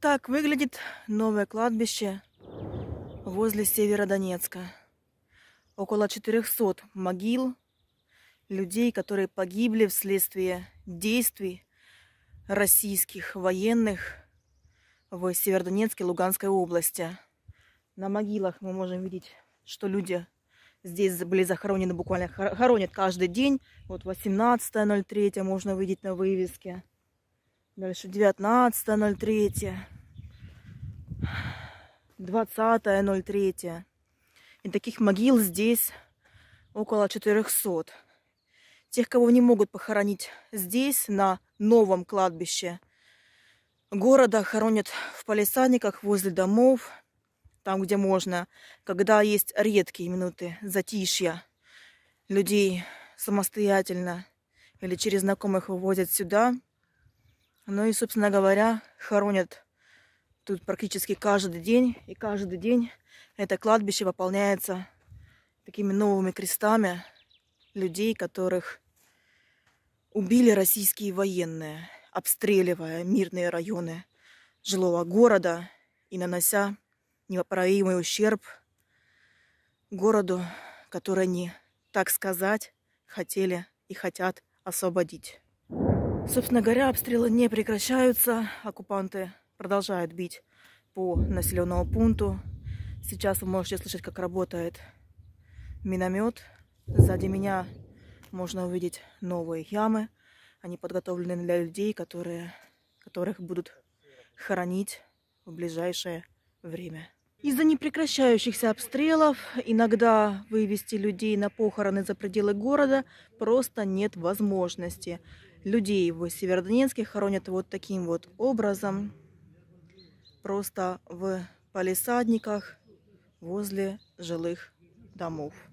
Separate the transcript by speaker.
Speaker 1: Так выглядит новое кладбище возле Северодонецка. Около 400 могил людей, которые погибли вследствие действий российских военных в Северодонецке, Луганской области. На могилах мы можем видеть, что люди здесь были захоронены буквально, хоронят каждый день. Вот 18.03 можно увидеть на вывеске. Дальше 19.03. 20.03. И таких могил здесь около 400. Тех, кого не могут похоронить здесь, на новом кладбище города, хоронят в палисадниках возле домов, там, где можно, когда есть редкие минуты затишья. Людей самостоятельно или через знакомых вывозят сюда – ну и, собственно говоря, хоронят тут практически каждый день. И каждый день это кладбище пополняется такими новыми крестами людей, которых убили российские военные, обстреливая мирные районы жилого города и нанося непоправимый ущерб городу, который они, так сказать, хотели и хотят освободить. Собственно говоря, обстрелы не прекращаются. Оккупанты продолжают бить по населенному пункту. Сейчас вы можете слышать, как работает миномет. Сзади меня можно увидеть новые ямы. Они подготовлены для людей, которые, которых будут хоронить в ближайшее время. Из-за непрекращающихся обстрелов иногда вывести людей на похороны за пределы города просто нет возможности людей его Северодонецке хоронят вот таким вот образом. Просто в палисадниках возле жилых домов.